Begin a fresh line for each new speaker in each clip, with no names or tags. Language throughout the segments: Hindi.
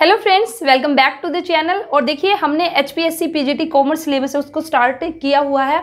hello friends welcome back to the channel और देखिए हमने H P S C P G T commerce syllabus उसको स्टार्ट किया हुआ है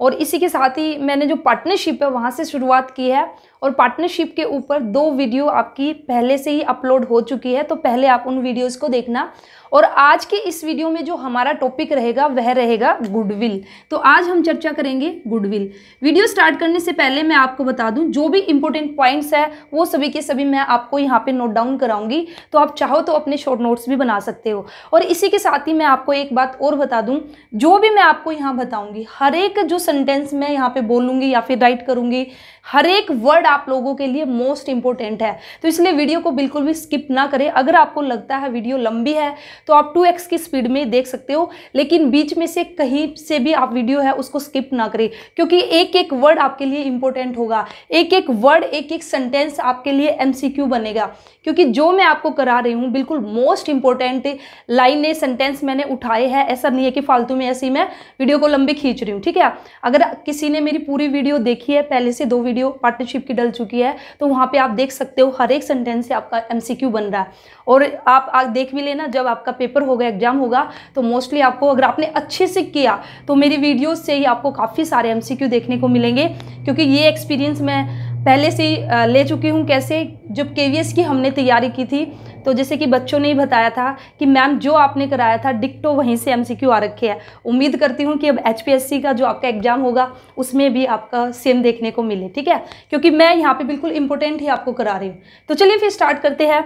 और इसी के साथ ही मैंने जो पार्टनरशिप है वहाँ से शुरुआत की है और पार्टनरशिप के ऊपर दो वीडियो आपकी पहले से ही अपलोड हो चुकी है तो पहले आप उन वीडियोज़ को देखना और आज के इस वीडियो में जो हमारा टॉपिक रहेगा वह रहेगा गुडविल तो आज हम चर्चा करेंगे गुडविल वीडियो स्टार्ट करने से पहले मैं आपको बता दूं जो भी इंपॉर्टेंट पॉइंट्स है वो सभी के सभी मैं आपको यहाँ पे नोट डाउन कराऊंगी तो आप चाहो तो अपने शॉर्ट नोट्स भी बना सकते हो और इसी के साथ ही मैं आपको एक बात और बता दूँ जो भी मैं आपको यहाँ बताऊँगी हर एक जो सेंटेंस मैं यहाँ पर बोलूँगी या फिर राइट करूँगी हर एक वर्ड आप लोगों के लिए मोस्ट इंपॉर्टेंट है तो इसलिए वीडियो को बिल्कुल भी स्किप ना करें अगर आपको लगता है वीडियो लंबी है तो आप टू एक्स की स्पीड में देख सकते हो लेकिन बीच में से कहीं से भी आप वीडियो है उसको स्किप ना करें क्योंकि एक एक वर्ड आपके लिए इंपॉर्टेंट होगा एक एक वर्ड एक एक सेंटेंस आपके लिए एम बनेगा क्योंकि जो मैं आपको करा रही हूँ बिल्कुल मोस्ट इंपॉर्टेंट ने सेंटेंस मैंने उठाए हैं ऐसा नहीं है कि फालतू में ऐसी मैं वीडियो को लंबी खींच रही हूँ ठीक है अगर किसी ने मेरी पूरी वीडियो देखी है पहले से दो वीडियो वीडियो पार्टनरशिप की डल चुकी है तो वहाँ पे आप देख सकते हो हर एक सेंटेंस से आपका एमसीक्यू बन रहा है और आप आग देख भी लेना जब आपका पेपर होगा एग्जाम होगा तो मोस्टली आपको अगर आपने अच्छे से किया तो मेरी वीडियोज़ से ही आपको काफ़ी सारे एम देखने को मिलेंगे क्योंकि ये एक्सपीरियंस मैं पहले से ले चुकी हूँ कैसे जब के की हमने तैयारी की थी तो जैसे कि बच्चों ने ही बताया था कि मैम जो आपने कराया था डिक्टो वहीं से एमसीक्यू आ रखे हैं उम्मीद करती हूँ कि अब एचपीएससी का जो आपका एग्ज़ाम होगा उसमें भी आपका सेम देखने को मिले ठीक है क्योंकि मैं यहाँ पर बिल्कुल इंपॉर्टेंट ही आपको करा रही हूँ तो चलिए फिर स्टार्ट करते हैं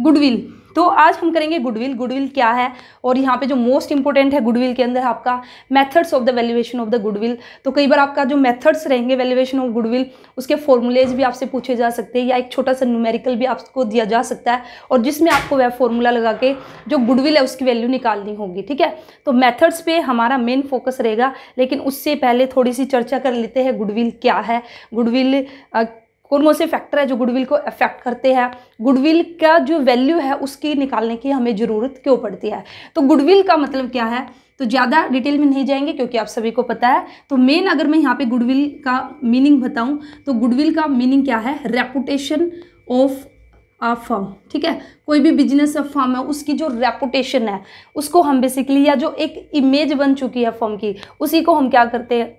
गुडविल तो आज हम करेंगे गुडविल गुडविल क्या है और यहाँ पे जो मोस्ट इंपॉर्टेंट है गुडविल के अंदर आपका methods of the valuation of the goodwill तो कई बार आपका जो मेथड्स रहेंगे वैल्यूएशन ऑफ गुडविल उसके फॉर्मूलेज भी आपसे पूछे जा सकते हैं या एक छोटा सा न्यूमेरिकल भी आपको दिया जा सकता है और जिसमें आपको वह फॉर्मूला लगा के जो गुडविल है उसकी वैल्यू निकालनी होगी ठीक है तो मैथड्स पर हमारा मेन फोकस रहेगा लेकिन उससे पहले थोड़ी सी चर्चा कर लेते हैं गुडविल क्या है गुडविल कौन कौन से फैक्टर है जो गुडविल को अफेक्ट करते हैं गुडविल का जो वैल्यू है उसकी निकालने की हमें ज़रूरत क्यों पड़ती है तो गुडविल का मतलब क्या है तो ज़्यादा डिटेल में नहीं जाएंगे क्योंकि आप सभी को पता है तो मेन अगर मैं यहाँ पे गुडविल का मीनिंग बताऊँ तो गुडविल का मीनिंग क्या है रेपुटेशन ऑफ आ फर्म ठीक है कोई भी बिजनेस फर्म है उसकी जो रेपुटेशन है उसको हम बेसिकली या जो एक इमेज बन चुकी है फर्म की उसी को हम क्या करते हैं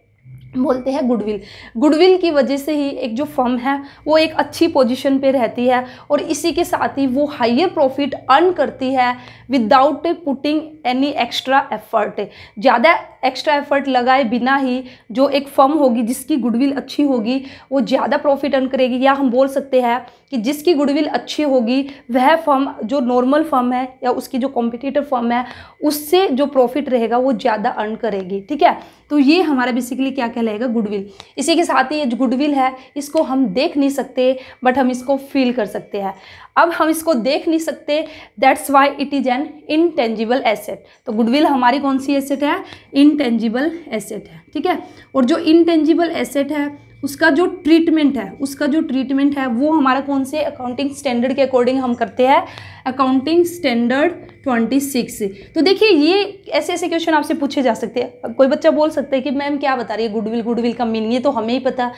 बोलते हैं गुडविल गुडविल की वजह से ही एक जो फर्म है वो एक अच्छी पोजीशन पे रहती है और इसी के साथ ही वो हाइयर प्रॉफिट अर्न करती है without putting any extra effort ज़्यादा एक्स्ट्रा एफर्ट लगाए बिना ही जो एक फर्म होगी जिसकी गुडविल अच्छी होगी वो ज़्यादा प्रॉफिट अर्न करेगी या हम बोल सकते हैं कि जिसकी गुडविल अच्छी होगी वह फर्म जो नॉर्मल फर्म है या उसकी जो कॉम्पिटिटिव फर्म है उससे जो प्रॉफिट रहेगा वो ज़्यादा अर्न करेगी ठीक है तो ये हमारा बेसिकली क्या कहलाएगा गुडविल इसी के साथ ही ये गुडविल है इसको हम देख नहीं सकते बट हम इसको फील कर सकते हैं अब हम इसको देख नहीं सकते that's why it is an intangible asset तो गुडविल हमारी कौन सी एसेट है इनटेंजिबल एसेट है ठीक है और जो इनटेंजिबल एसेट है उसका जो ट्रीटमेंट है उसका जो ट्रीटमेंट है वो हमारा कौन से अकाउंटिंग स्टैंडर्ड के अकॉर्डिंग हम करते हैं अकाउंटिंग स्टैंडर्ड ट्वेंटी सिक्स तो देखिए ये ऐसे ऐसे क्वेश्चन आपसे पूछे जा सकते हैं कोई बच्चा बोल सकता है कि मैम क्या बता रही है गुडविल गुडविल का मीनिंग ये तो हमें ही पता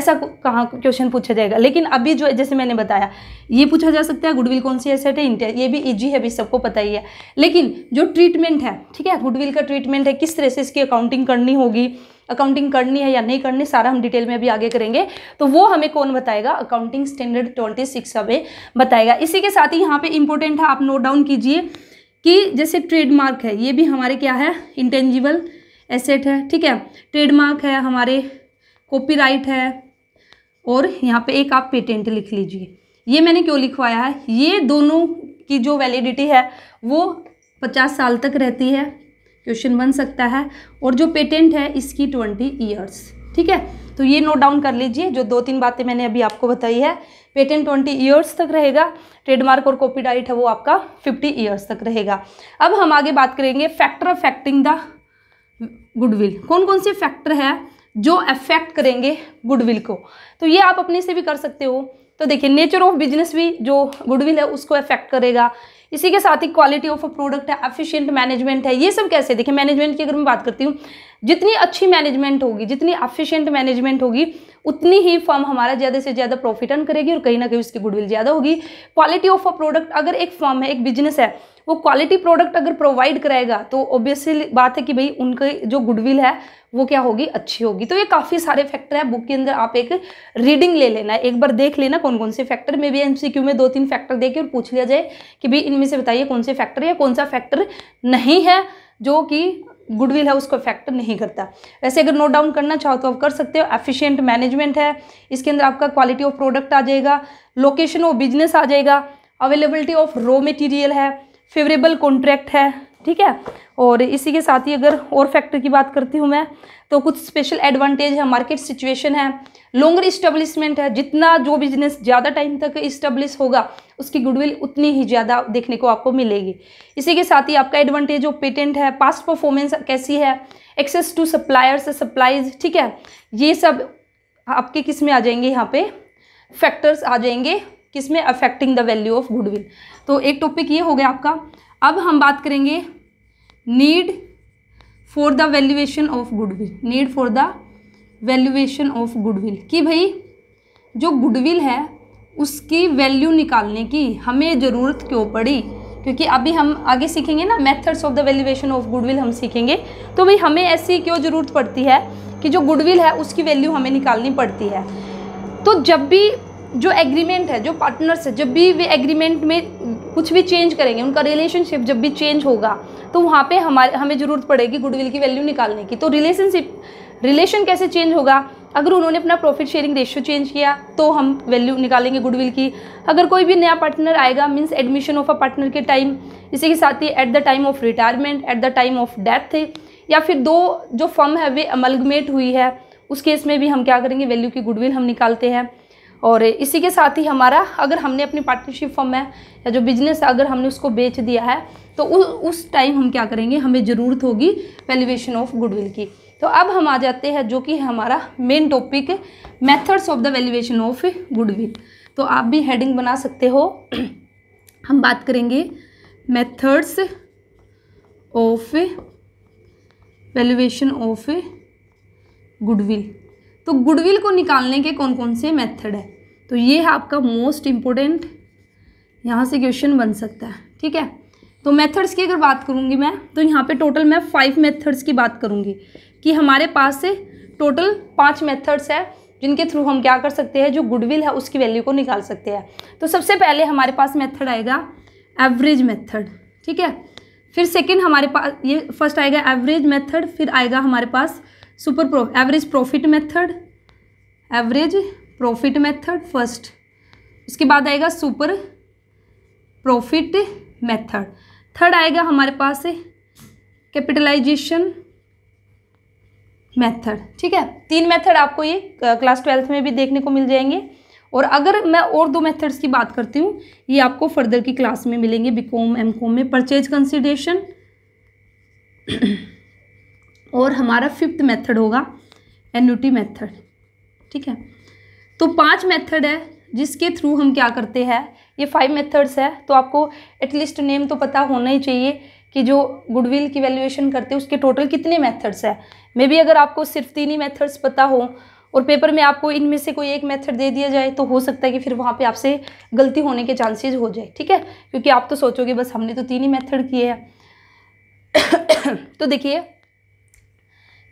ऐसा कहाँ क्वेश्चन पूछा जाएगा लेकिन अभी जो जैसे मैंने बताया ये पूछा जा सकता है गुडविल कौन सी एसेट है इंटर ये भी ईजी है अभी सबको पता ही है लेकिन जो ट्रीटमेंट है ठीक है गुडविल का ट्रीटमेंट है किस तरह से इसकी अकाउंटिंग करनी होगी अकाउंटिंग करनी है या नहीं करनी सारा हम डिटेल में अभी आगे करेंगे तो वो हमें कौन बताएगा अकाउंटिंग स्टैंडर्ड ट्वेंटी सिक्स हमें बताएगा इसी के साथ ही यहाँ पे इंपॉर्टेंट है आप नोट डाउन कीजिए कि जैसे ट्रेडमार्क है ये भी हमारे क्या है इंटेंजिबल एसेट है ठीक है ट्रेडमार्क है हमारे कॉपी है और यहाँ पर एक आप पेटेंट लिख लीजिए ये मैंने क्यों लिखवाया है ये दोनों की जो वैलिडिटी है वो पचास साल तक रहती है क्वेश्चन बन सकता है और जो पेटेंट है इसकी ट्वेंटी ईयर्स ठीक है तो ये नोट डाउन कर लीजिए जो दो तीन बातें मैंने अभी आपको बताई है पेटेंट ट्वेंटी ईयर्स तक रहेगा ट्रेडमार्क और कॉपीराइट है वो आपका फिफ्टी ईयर्स तक रहेगा अब हम आगे बात करेंगे फैक्टर अफेक्टिंग द गुडविल कौन कौन से फैक्टर है जो अफेक्ट करेंगे गुडविल को तो ये आप अपने से भी कर सकते हो तो देखिए नेचर ऑफ बिजनेस भी जो गुडविल है उसको इफेक्ट करेगा इसी के साथ ही क्वालिटी ऑफ अ प्रोडक्ट है एफिशिएंट मैनेजमेंट है ये सब कैसे देखिए मैनेजमेंट की अगर मैं बात करती हूँ जितनी अच्छी मैनेजमेंट होगी जितनी एफिशिएंट मैनेजमेंट होगी उतनी ही फर्म हमारा ज़्यादा से ज़्यादा प्रॉफिट अर्न करेगी और कहीं ना कहीं उसकी गुडविल ज़्यादा होगी क्वालिटी ऑफ अ प्रोडक्ट अगर एक फर्म है एक बिजनेस है वो क्वालिटी प्रोडक्ट अगर प्रोवाइड कराएगा तो ऑब्वियसली बात है कि भाई उनके जो गुडविल है वो क्या होगी अच्छी होगी तो ये काफ़ी सारे फैक्टर हैं बुक के अंदर आप एक रीडिंग ले लेना एक बार देख लेना कौन कौन से फैक्टर में भी एमसीक्यू में दो तीन फैक्टर देके और पूछ लिया जाए कि भाई इनमें से बताइए कौन से फैक्टर या कौन सा फैक्टर नहीं है जो कि गुडविल है उसको अफेक्ट नहीं करता वैसे अगर नोट डाउन करना चाहो तो आप कर सकते हो एफिशिएंट मैनेजमेंट है इसके अंदर आपका क्वालिटी ऑफ प्रोडक्ट आ जाएगा लोकेशन ऑफ बिजनेस आ जाएगा अवेलेबिलिटी ऑफ रॉ मटेरियल है फेवरेबल कॉन्ट्रैक्ट है ठीक है और इसी के साथ ही अगर और फैक्टर की बात करती हूँ मैं तो कुछ स्पेशल एडवांटेज है मार्केट सिचुएशन है लॉन्गर इस्टेब्लिशमेंट है जितना जो बिजनेस ज़्यादा टाइम तक इस्टेब्लिश होगा उसकी गुडविल उतनी ही ज़्यादा देखने को आपको मिलेगी इसी के साथ ही आपका एडवांटेज जो पेटेंट है पास्ट परफॉर्मेंस कैसी है एक्सेस टू सप्लायर्स सप्लाईज ठीक है ये सब आपके किस में आ जाएंगे यहाँ पे फैक्टर्स आ जाएंगे किस में affecting the value of goodwill तो एक टॉपिक ये हो गया आपका अब हम बात करेंगे need for the valuation of goodwill need for the valuation of goodwill कि भाई जो गुडविल है उसकी वैल्यू निकालने की हमें ज़रूरत क्यों पड़ी क्योंकि अभी हम आगे सीखेंगे ना methods of the valuation of goodwill हम सीखेंगे तो भाई हमें ऐसी क्यों ज़रूरत पड़ती है कि जो गुडविल है उसकी वैल्यू हमें निकालनी पड़ती है तो जब भी जो एग्रीमेंट है जो पार्टनर्स है जब भी वे एग्रीमेंट में कुछ भी चेंज करेंगे उनका रिलेशनशिप जब भी चेंज होगा तो वहाँ पे हमारे हमें ज़रूरत पड़ेगी गुडविल की वैल्यू निकालने की तो रिलेशनशिप रिलेशन कैसे चेंज होगा अगर उन्होंने अपना प्रॉफिट शेयरिंग रेशियो चेंज किया तो हम वैल्यू निकालेंगे गुडविल की अगर कोई भी नया पार्टनर आएगा means admission of a partner के टाइम इसी के साथ ही at the time of retirement at the time of death या फिर दो जो फर्म है वे अमलगमेट हुई है उस केस में भी हम क्या करेंगे वैल्यू की गुडविल हम निकालते हैं और इसी के साथ ही हमारा अगर हमने अपनी पार्टनरशिप फॉर्म में या जो बिजनेस अगर हमने उसको बेच दिया है तो उ, उस टाइम हम क्या करेंगे हमें ज़रूरत होगी वैल्यूएशन ऑफ गुडविल की तो अब हम आ जाते हैं जो कि हमारा main topic methods of the valuation of goodwill तो आप भी हेडिंग बना सकते हो हम बात करेंगे methods of valuation of goodwill तो गुडविल को निकालने के कौन कौन से मेथड है तो ये है आपका मोस्ट इम्पोर्टेंट यहाँ से क्वेश्चन बन सकता है ठीक है तो मेथड्स की अगर बात करूँगी मैं तो यहाँ पे टोटल मैं फाइव मेथड्स की बात करूँगी कि हमारे पास से टोटल पांच मेथड्स है जिनके थ्रू हम क्या कर सकते हैं जो गुडविल है उसकी वैल्यू को निकाल सकते हैं तो सबसे पहले हमारे पास मेथड आएगा एवरेज मेथड ठीक है फिर सेकेंड हमारे पास ये फर्स्ट आएगा एवरेज मेथड फिर आएगा हमारे पास super pro average profit method average profit method first उसके बाद आएगा सुपर प्रॉफिट मेथड थर्ड आएगा हमारे पास कैपिटलाइजेशन मेथड ठीक है तीन मेथड आपको ये क्लास ट्वेल्थ में भी देखने को मिल जाएंगे और अगर मैं और दो मेथड्स की बात करती हूँ ये आपको फर्दर की क्लास में मिलेंगे बीकॉम एमकॉम में परचेज कंसिडरेशन और हमारा फिफ्थ मेथड होगा एन्यूटी मेथड ठीक है तो पांच मेथड है जिसके थ्रू हम क्या करते हैं ये फाइव मेथड्स है तो आपको एटलीस्ट नेम तो पता होना ही चाहिए कि जो गुडविल की वैल्यूएशन करते हैं उसके टोटल कितने मेथड्स है मे बी अगर आपको सिर्फ तीन ही मेथड्स पता हो और पेपर में आपको इनमें से कोई एक मेथड दे दिया जाए तो हो सकता है कि फिर वहाँ पे आपसे गलती होने के चांसेस हो जाए ठीक है क्योंकि आप तो सोचोगे बस हमने तो तीन ही मेथड किए हैं तो देखिए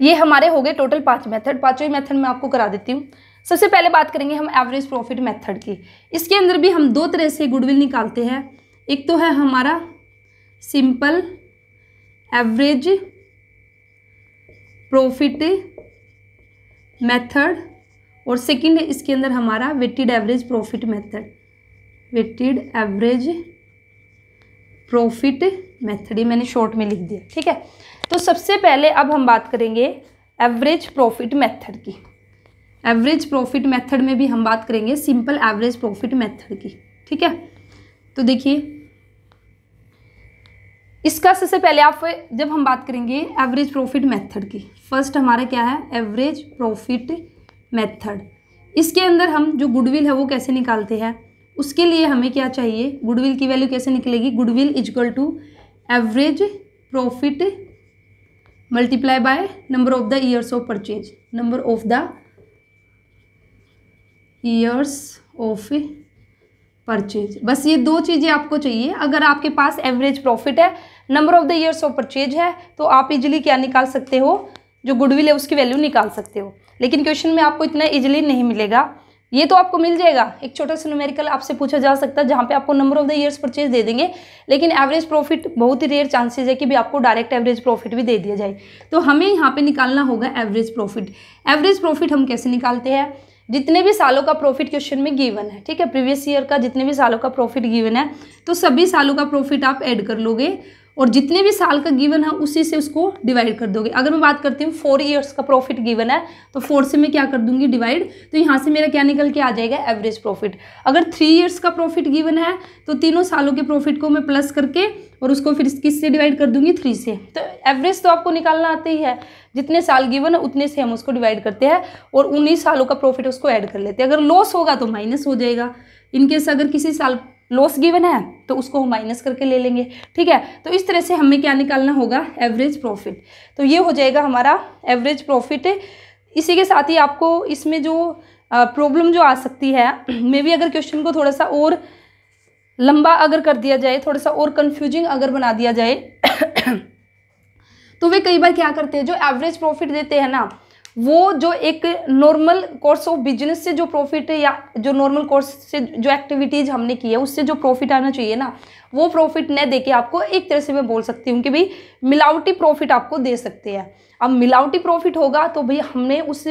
ये हमारे हो गए टोटल पांच मेथड पांचों ही मेथड मैं आपको करा देती हूँ सबसे पहले बात करेंगे हम एवरेज प्रॉफिट मेथड की इसके अंदर भी हम दो तरह से गुडविल निकालते हैं एक तो है हमारा सिंपल एवरेज प्रॉफिट मेथड और सेकंड इसके अंदर हमारा weighted average profit method weighted average profit method ये मैंने शॉर्ट में लिख दिया ठीक है तो सबसे पहले अब हम बात करेंगे एवरेज प्रॉफिट मेथड की एवरेज प्रॉफिट मेथड में भी हम बात करेंगे सिंपल एवरेज प्रॉफिट मेथड की ठीक है तो देखिए इसका सबसे पहले आप जब हम बात करेंगे एवरेज प्रॉफिट मेथड की फर्स्ट हमारा क्या है एवरेज प्रॉफिट मेथड इसके अंदर हम जो गुडविल है वो कैसे निकालते हैं उसके लिए हमें क्या चाहिए गुडविल की वैल्यू कैसे निकलेगी goodwill equal to average profit multiply by number of the years of purchase number of the years of purchase बस ये दो चीज़ें आपको चाहिए अगर आपके पास एवरेज प्रॉफिट है number of the years of purchase है तो आप इजिली क्या निकाल सकते हो जो गुडविल है उसकी वैल्यू निकाल सकते हो लेकिन क्वेश्चन में आपको इतना इजिली नहीं मिलेगा ये तो आपको मिल जाएगा एक छोटा सा न्यूमेरिकल आपसे पूछा जा सकता है जहाँ पे आपको number of the years purchase दे देंगे लेकिन एवरेज प्रॉफिट बहुत ही रेयर चांसेस है कि भी आपको डायरेक्ट एवरेज प्रॉफिट भी दे दिया जाए तो हमें यहाँ पे निकालना होगा एवरेज प्रॉफिट एवरेज प्रॉफिट हम कैसे निकालते हैं जितने भी सालों का प्रॉफिट क्वेश्चन में गिवन है ठीक है प्रीवियस ईयर का जितने भी सालों का प्रॉफिट गिवन है तो सभी सालों का प्रॉफिट आप ऐड कर लोगे और जितने भी साल का गिवन है उसी से उसको डिवाइड कर दोगे अगर मैं बात करती हूँ फोर ईयर्स का प्रॉफिट गिवन है तो फोर से मैं क्या कर दूंगी डिवाइड तो यहाँ से मेरा क्या निकल के आ जाएगा एवरेज प्रॉफिट अगर थ्री ईयर्स का प्रॉफिट गिवन है तो तीनों सालों के प्रॉफिट को मैं प्लस करके और उसको फिर किस से डिवाइड कर दूंगी थ्री से तो एवरेज तो आपको निकालना आते ही है जितने साल गिवन है उतने से हम उसको डिवाइड करते हैं और उन्हीं सालों का प्रॉफिट उसको ऐड कर लेते हैं अगर लॉस होगा तो माइनस हो जाएगा इनकेस अगर किसी साल लॉस गिवन है तो उसको हम माइनस करके ले लेंगे ठीक है तो इस तरह से हमें क्या निकालना होगा एवरेज प्रॉफिट तो ये हो जाएगा हमारा एवरेज प्रॉफिट इसी के साथ ही आपको इसमें जो प्रॉब्लम जो आ सकती है मे भी अगर क्वेश्चन को थोड़ा सा और लंबा अगर कर दिया जाए थोड़ा सा और कन्फ्यूजिंग अगर बना दिया जाए तो वे कई बार क्या करते हैं जो एवरेज प्रॉफिट देते हैं ना वो जो एक नॉर्मल कोर्स ऑफ बिजनेस से जो प्रॉफिट या जो नॉर्मल कोर्स से जो एक्टिविटीज़ हमने की है उससे जो प्रॉफिट आना चाहिए ना वो प्रॉफिट न देके आपको एक तरह से मैं बोल सकती हूँ कि भाई मिलावटी प्रॉफिट आपको दे सकते हैं अब मिलावटी प्रॉफिट होगा तो भाई हमने उस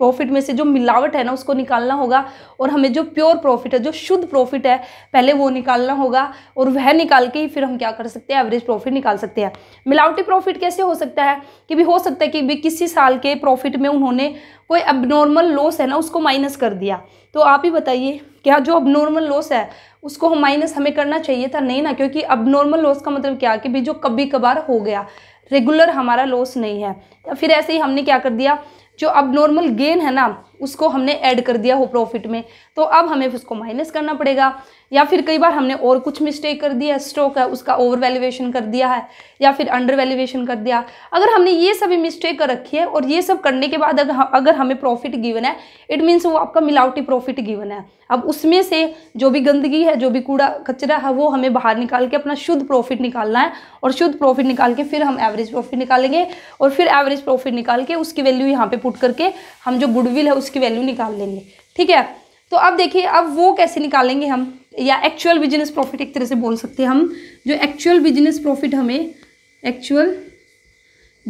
प्रॉफिट में से जो मिलावट है ना उसको निकालना होगा और हमें जो प्योर प्रॉफिट है जो शुद्ध प्रॉफिट है पहले वो निकालना होगा और वह निकाल के ही फिर हम क्या कर सकते हैं एवरेज प्रॉफिट निकाल सकते हैं मिलावटी प्रॉफिट कैसे हो सकता है कि भी हो सकता है कि भी किसी साल के प्रॉफिट में उन्होंने कोई अब नॉर्मल लॉस है ना उसको माइनस कर दिया तो आप ही बताइए क्या जो अब नॉर्मल लॉस है उसको हम माइनस हमें करना चाहिए था नहीं ना क्योंकि अब नॉर्मल लॉस का मतलब क्या कि भाई जो कभी कभार हो गया रेगुलर हमारा लॉस नहीं है या फिर ऐसे ही हमने क्या कर दिया जो अब नॉर्मल गेन है ना उसको हमने ऐड कर दिया हो प्रॉफिट में तो अब हमें उसको माइनस करना पड़ेगा या फिर कई बार हमने और कुछ मिस्टेक कर दिया है स्टॉक है उसका ओवर वैल्यूएशन कर दिया है या फिर अंडर वैल्यूएशन कर दिया अगर हमने ये सभी मिस्टेक कर रखी है और ये सब करने के बाद अगर अगर हमें प्रॉफिट गिवन है इट मीन्स वो आपका मिलावटी प्रॉफिट गिवन है अब उसमें से जो भी गंदगी है जो भी कूड़ा कचरा है वो हमें बाहर निकाल के अपना शुद्ध प्रॉफिट निकालना है और शुद्ध प्रॉफिट निकाल के फिर हम एवरेज प्रॉफिट निकालेंगे और फिर एवरेज प्रॉफिट निकाल के उसकी वैल्यू यहाँ पर पुट करके हम जो गुडविल है उस उसकी वैल्यू निकाल लेंगे ठीक है तो अब देखिए अब वो कैसे निकालेंगे हम या एक्चुअल बिजनेस प्रॉफिट एक तरह से बोल सकते हैं हम जो एक्चुअल बिजनेस प्रॉफिट हमें एक्चुअल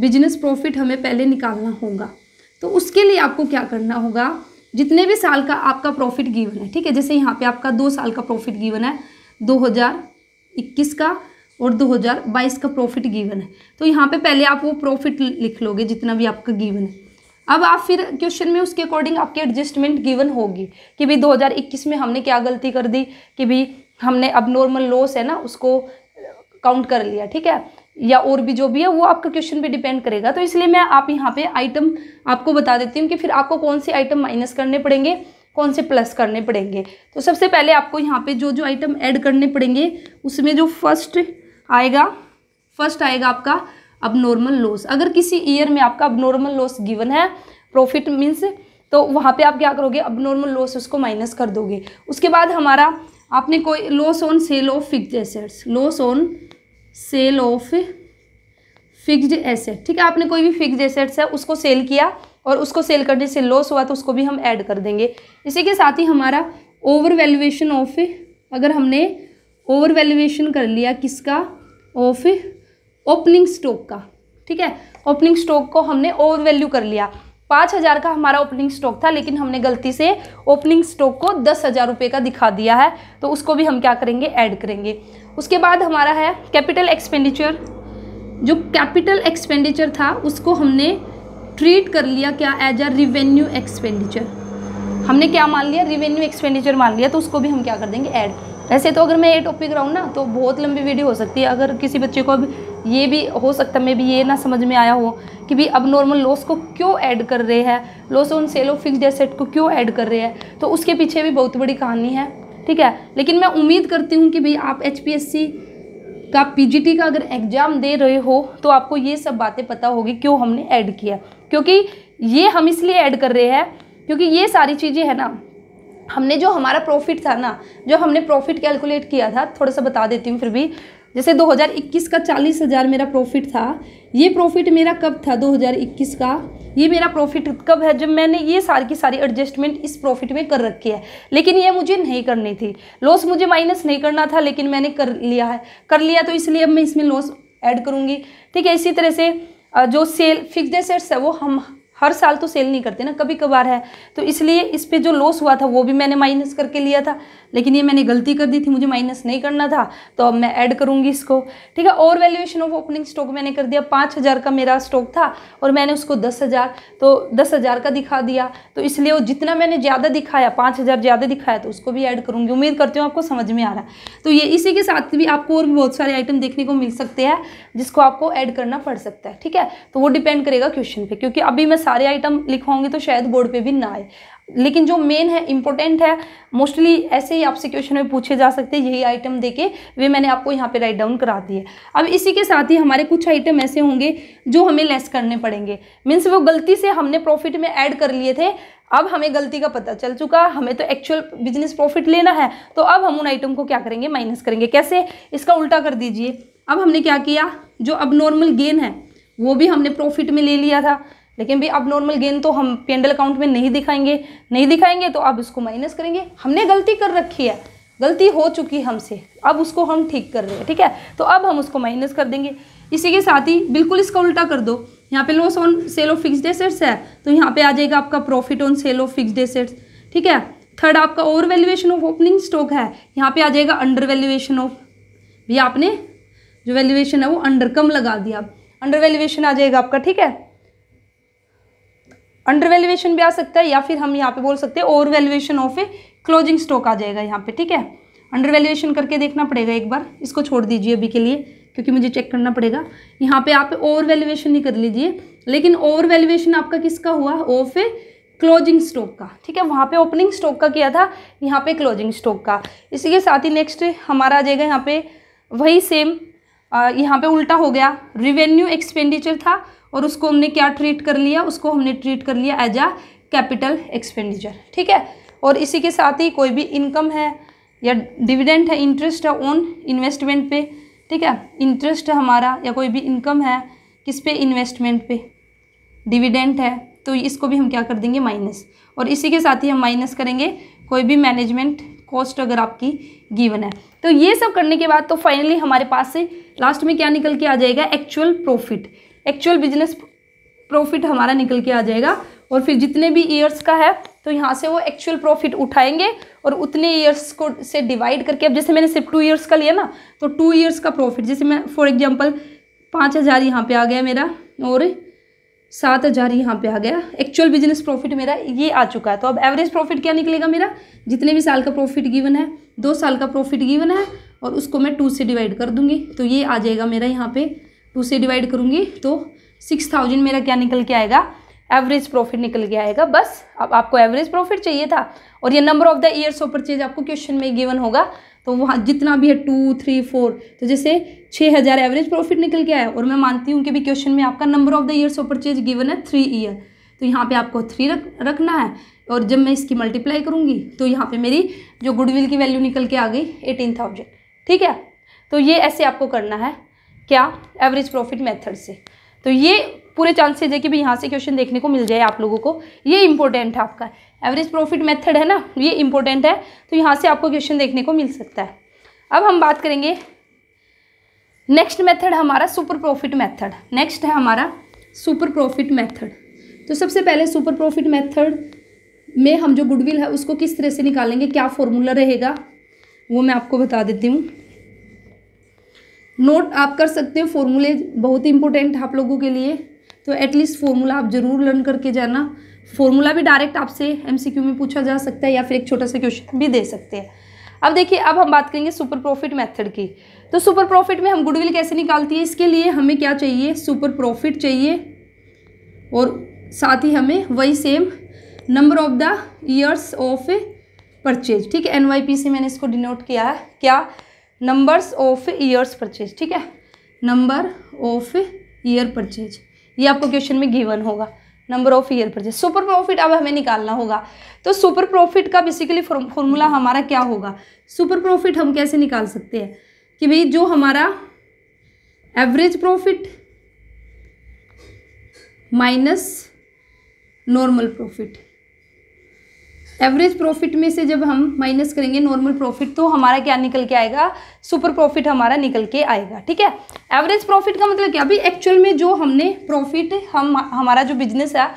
बिजनेस प्रॉफिट हमें पहले निकालना होगा तो उसके लिए आपको क्या करना होगा जितने भी साल का आपका प्रॉफिट गिवन है ठीक है जैसे यहाँ पे आपका दो साल का प्रॉफिट गिवन है 2021 का और 2022 का प्रॉफिट गिवन है तो यहाँ पे पहले आप वो प्रॉफिट लिख लोगे जितना भी आपका गिवन है अब आप फिर क्वेश्चन में उसके अकॉर्डिंग आपकी एडजस्टमेंट गिवन होगी कि भाई 2021 में हमने क्या गलती कर दी कि भाई हमने अब नॉर्मल लॉस है ना उसको काउंट कर लिया ठीक है या और भी जो भी है वो आपका क्वेश्चन पे डिपेंड करेगा तो इसलिए मैं आप यहाँ पे आइटम आपको बता देती हूँ कि फिर आपको कौन से आइटम माइनस करने पड़ेंगे कौन से प्लस करने पड़ेंगे तो सबसे पहले आपको यहाँ पे जो जो आइटम ऐड करने पड़ेंगे उसमें जो फर्स्ट आएगा फर्स्ट आएगा आपका अब नॉर्मल लॉस अगर किसी ईयर में आपका अब नॉर्मल लॉस गिवन है प्रॉफिट मीन्स तो वहाँ पे आप क्या करोगे अब नॉर्मल लॉस उसको माइनस कर दोगे उसके बाद हमारा आपने कोई loss on sale of fixed assets loss on sale of fixed asset ठीक है आपने कोई भी फिक्स्ड एसेट्स है उसको सेल किया और उसको सेल करने से लॉस हुआ तो उसको भी हम ऐड कर देंगे इसी के साथ ही हमारा ओवर वैल्यूएशन ऑफ अगर हमने ओवर वैल्यूएशन कर लिया किसका ऑफ ओपनिंग स्टॉक का ठीक है ओपनिंग स्टॉक को हमने ओवर वैल्यू कर लिया पाँच हज़ार का हमारा ओपनिंग स्टॉक था लेकिन हमने गलती से ओपनिंग स्टॉक को दस हज़ार रुपये का दिखा दिया है तो उसको भी हम क्या करेंगे ऐड करेंगे उसके बाद हमारा है कैपिटल एक्सपेंडिचर जो कैपिटल एक्सपेंडिचर था उसको हमने ट्रीट कर लिया क्या एज अ रिवेन्यू एक्सपेंडिचर हमने क्या मान लिया रिवेन्यू एक्सपेंडिचर मान लिया तो उसको भी हम क्या कर देंगे ऐड ऐसे तो अगर मैं ये टॉपिक हूँ ना तो बहुत लंबी वीडियो हो सकती है अगर किसी बच्चे को अब ये भी हो सकता है मे भी ये ना समझ में आया हो कि भी अब नॉर्मल लॉस को क्यों ऐड कर रहे हैं loss on sale of fixed asset को क्यों ऐड कर रहे हैं तो उसके पीछे भी बहुत बड़ी कहानी है ठीक है लेकिन मैं उम्मीद करती हूँ कि भाई आप एच का पीजीटी का अगर एग्ज़ाम दे रहे हो तो आपको ये सब बातें पता होगी क्यों हमने ऐड किया क्योंकि ये हम इसलिए ऐड कर रहे हैं क्योंकि ये सारी चीज़ें हैं ना हमने जो हमारा प्रॉफिट था ना जो हमने प्रॉफिट कैलकुलेट किया था थोड़ा सा बता देती हूँ फिर भी जैसे 2021 का चालीस हज़ार मेरा प्रॉफिट था ये प्रॉफिट मेरा कब था 2021 का ये मेरा प्रॉफिट कब है जब मैंने ये सारी की सारी एडजस्टमेंट इस प्रॉफिट में कर रखी है लेकिन ये मुझे नहीं करनी थी लॉस मुझे माइनस नहीं करना था लेकिन मैंने कर लिया है कर लिया तो इसलिए अब मैं इसमें लॉस ऐड करूँगी ठीक है इसी तरह से जो सेल फिक्स एसेट्स है वो हम हर साल तो सेल नहीं करते ना कभी कभार है तो इसलिए इस पर जो लॉस हुआ था वो भी मैंने माइनस करके लिया था लेकिन ये मैंने गलती कर दी थी मुझे माइनस नहीं करना था तो अब मैं ऐड करूँगी इसको ठीक है और वैल्यूएशन ऑफ ओपनिंग स्टॉक मैंने कर दिया पाँच हज़ार का मेरा स्टॉक था और मैंने उसको दस हज़ार तो दस हज़ार का दिखा दिया तो इसलिए वो जितना मैंने ज़्यादा दिखाया पाँच हज़ार ज़्यादा दिखाया तो उसको भी ऐड करूँगी उम्मीद करती हूँ आपको समझ में आ रहा है तो ये इसी के साथ भी आपको और भी बहुत सारे आइटम देखने को मिल सकते हैं जिसको आपको ऐड करना पड़ सकता है ठीक है तो वो डिपेंड करेगा क्वेश्चन पर क्योंकि अभी मैं सारे आइटम लिखवाऊंगी तो शायद बोर्ड पे भी ना आए लेकिन जो मेन है इंपॉर्टेंट है मोस्टली ऐसे ही आपसे क्वेश्चन में पूछे जा सकते हैं यही आइटम देके वे मैंने आपको यहाँ पे राइट डाउन करा दिए अब इसी के साथ ही हमारे कुछ आइटम ऐसे होंगे जो हमें लेस करने पड़ेंगे मीन्स वो गलती से हमने प्रॉफिट में ऐड कर लिए थे अब हमें गलती का पता चल चुका हमें तो एक्चुअल बिजनेस प्रॉफिट लेना है तो अब हम उन आइटम को क्या करेंगे माइनस करेंगे कैसे इसका उल्टा कर दीजिए अब हमने क्या किया जो अब नॉर्मल गेन है वो भी हमने प्रॉफिट में ले लिया था लेकिन भी अब नॉर्मल गेन तो हम पेंडल अकाउंट में नहीं दिखाएंगे नहीं दिखाएंगे तो अब इसको माइनस करेंगे हमने गलती कर रखी है गलती हो चुकी हमसे अब उसको हम ठीक कर रहे हैं ठीक है तो अब हम उसको माइनस कर देंगे इसी के साथ ही बिल्कुल इसका उल्टा कर दो यहाँ पे loss on sale of fixed assets है तो यहाँ पे आ जाएगा आपका profit on sale of fixed assets ठीक है थर्ड आपका over valuation of opening stock है यहाँ पे आ जाएगा अंडर वैल्यूएशन ऑफ भैया आपने जो वैल्यूएशन है वो अंडर कम लगा दिया अंडर वैल्यूएशन आ जाएगा आपका ठीक है अंडर वैल्यूएशन भी आ सकता है या फिर हम यहाँ पे बोल सकते हैं over valuation of a closing stock आ जाएगा यहाँ पे ठीक है अंडर वैल्यूएशन करके देखना पड़ेगा एक बार इसको छोड़ दीजिए अभी के लिए क्योंकि मुझे चेक करना पड़ेगा यहाँ पे आप ओवर वैल्यूएशन ही कर लीजिए लेकिन ओवर वैल्यूएशन आपका किसका हुआ ऑफ ए क्लोजिंग स्टॉक का ठीक है वहाँ पे ओपनिंग स्टॉक का किया था यहाँ पे क्लोजिंग स्टॉक का इसी के साथ ही नेक्स्ट हमारा आ जाएगा यहाँ पे वही सेम यहाँ पे उल्टा हो गया रिवेन्यू एक्सपेंडिचर था और उसको हमने क्या ट्रीट कर लिया उसको हमने ट्रीट कर लिया एज आ कैपिटल एक्सपेंडिचर ठीक है और इसी के साथ ही कोई भी इनकम है या डिविडेंड है इंटरेस्ट है ऑन इन्वेस्टमेंट पे ठीक है इंटरेस्ट है हमारा या कोई भी इनकम है किस पे इन्वेस्टमेंट पे डिविडेंट है तो इसको भी हम क्या कर देंगे माइनस और इसी के साथ ही हम माइनस करेंगे कोई भी मैनेजमेंट कॉस्ट अगर आपकी गिवन है तो ये सब करने के बाद तो फाइनली हमारे पास से लास्ट में क्या निकल के आ जाएगा actual profit actual business profit हमारा निकल के आ जाएगा और फिर जितने भी ईयर्स का है तो यहाँ से वो एक्चुअल प्रॉफिट उठाएंगे और उतने ईयर्स को से डिवाइड करके अब जैसे मैंने सिर्फ टू ईयर्स का लिया ना तो टू ईयर्स का प्रॉफिट जैसे मैं फॉर एग्जांपल पाँच हज़ार यहाँ पर आ गया मेरा और सात हज़ार यहाँ पर आ गया एक्चुअल बिजनेस प्रॉफिट मेरा ये आ चुका है तो अब एवरेज प्रॉफिट क्या निकलेगा मेरा जितने भी साल का प्रॉफिट गिवन है दो साल का प्रॉफिट गिवन है और उसको मैं टू से डिवाइड कर दूँगी तो ये आ जाएगा मेरा यहाँ पर टू से डिवाइड करूँगी तो सिक्स थाउजेंड मेरा क्या निकल के आएगा एवरेज प्रॉफिट निकल के आएगा बस अब आपको एवरेज प्रॉफिट चाहिए था और ये number of the years of purchase आपको क्वेश्चन में गिवन होगा तो वहाँ जितना भी है टू थ्री फोर तो जैसे छः हज़ार एवरेज प्रॉफिट निकल के आया और मैं मानती हूँ कि भी क्वेश्चन में आपका number of the years of purchase given है थ्री ईयर तो यहाँ पे आपको थ्री रख रखना है और जब मैं इसकी मल्टीप्लाई करूँगी तो यहाँ पे मेरी जो गुडविल की वैल्यू निकल के आ गई एटीन थाउजेंड ठीक है तो ये ऐसे आपको करना है क्या एवरेज प्रॉफिट मेथड से तो ये पूरे चांसेज है कि भाई यहाँ से क्वेश्चन देखने को मिल जाए आप लोगों को ये इंपॉर्टेंट है आपका एवरेज प्रॉफिट मेथड है ना ये इंपॉर्टेंट है तो यहाँ से आपको क्वेश्चन देखने को मिल सकता है अब हम बात करेंगे नेक्स्ट मेथड हमारा सुपर प्रॉफिट मेथड नेक्स्ट है हमारा सुपर प्रॉफिट मेथड तो सबसे पहले सुपर प्रॉफिट मेथड में हम जो गुडविल है उसको किस तरह से निकालेंगे क्या फॉर्मूला रहेगा वो मैं आपको बता देती हूँ नोट आप कर सकते हैं फॉर्मूले बहुत ही इंपॉर्टेंट आप लोगों के लिए तो एटलीस्ट फॉर्मूला आप ज़रूर लर्न करके जाना फॉर्मूला भी डायरेक्ट आपसे एमसीक्यू में पूछा जा सकता है या फिर एक छोटा सा क्वेश्चन भी दे सकते हैं अब देखिए अब हम बात करेंगे सुपर प्रॉफिट मेथड की तो सुपर प्रॉफिट में हम गुडविल कैसे निकालती है इसके लिए हमें क्या चाहिए सुपर प्रॉफिट चाहिए और साथ ही हमें वही same number of the years of purchase ठीक है एन से मैंने इसको डिनोट किया है क्या नंबर्स ऑफ ईयर्स परचेज ठीक है नंबर ऑफ ईयर परचेज ये आपको क्वेश्चन में गिवन होगा number of year purchase super profit अब हमें निकालना होगा तो सुपर प्रॉफिट का बेसिकली फॉर्मूला हमारा क्या होगा सुपर प्रॉफिट हम कैसे निकाल सकते हैं कि भाई जो हमारा average profit minus normal profit average profit में से जब हम माइनस करेंगे नॉर्मल प्रॉफिट तो हमारा क्या निकल के आएगा सुपर प्रॉफिट हमारा निकल के आएगा ठीक है एवरेज प्रॉफिट का मतलब क्या अभी एक्चुअल में जो हमने प्रॉफिट हम हमारा जो बिजनेस है